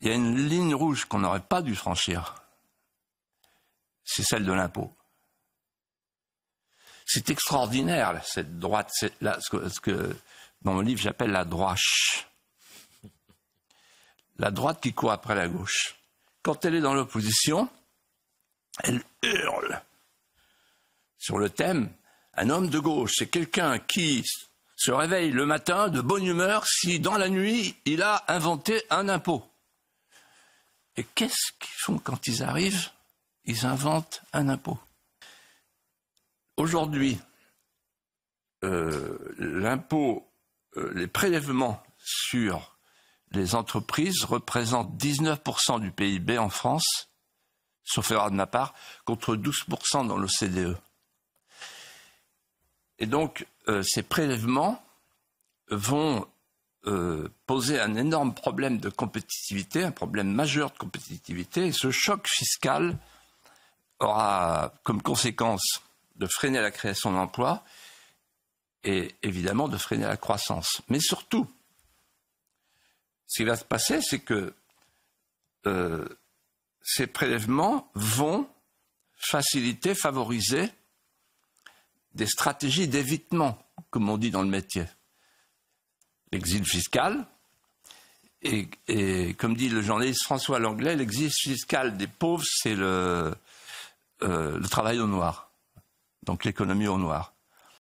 Il y a une ligne rouge qu'on n'aurait pas dû franchir. C'est celle de l'impôt. C'est extraordinaire, cette droite, ce, que, dans mon livre j'appelle la droite. La droite qui court après la gauche. Quand elle est dans l'opposition, elle hurle sur le thème un homme de gauche, c'est quelqu'un qui se réveille le matin de bonne humeur si dans la nuit il a inventé un impôt. Et qu'est-ce qu'ils font quand ils arrivent Ils inventent un impôt. Aujourd'hui, euh, l'impôt, euh, les prélèvements sur les entreprises représentent 19% du PIB en France, sauf erreur de ma part, contre 12% dans l'OCDE. E. Et donc, euh, ces prélèvements vont euh, poser un énorme problème de compétitivité, un problème majeur de compétitivité. ce choc fiscal aura comme conséquence de freiner la création d'emplois et évidemment de freiner la croissance. Mais surtout, ce qui va se passer, c'est que euh, ces prélèvements vont faciliter, favoriser des stratégies d'évitement, comme on dit dans le métier l'exil fiscal. Et, comme dit le journaliste François Langlais, l'exil fiscal des pauvres, c'est le euh, travail au noir, donc l'économie au noir.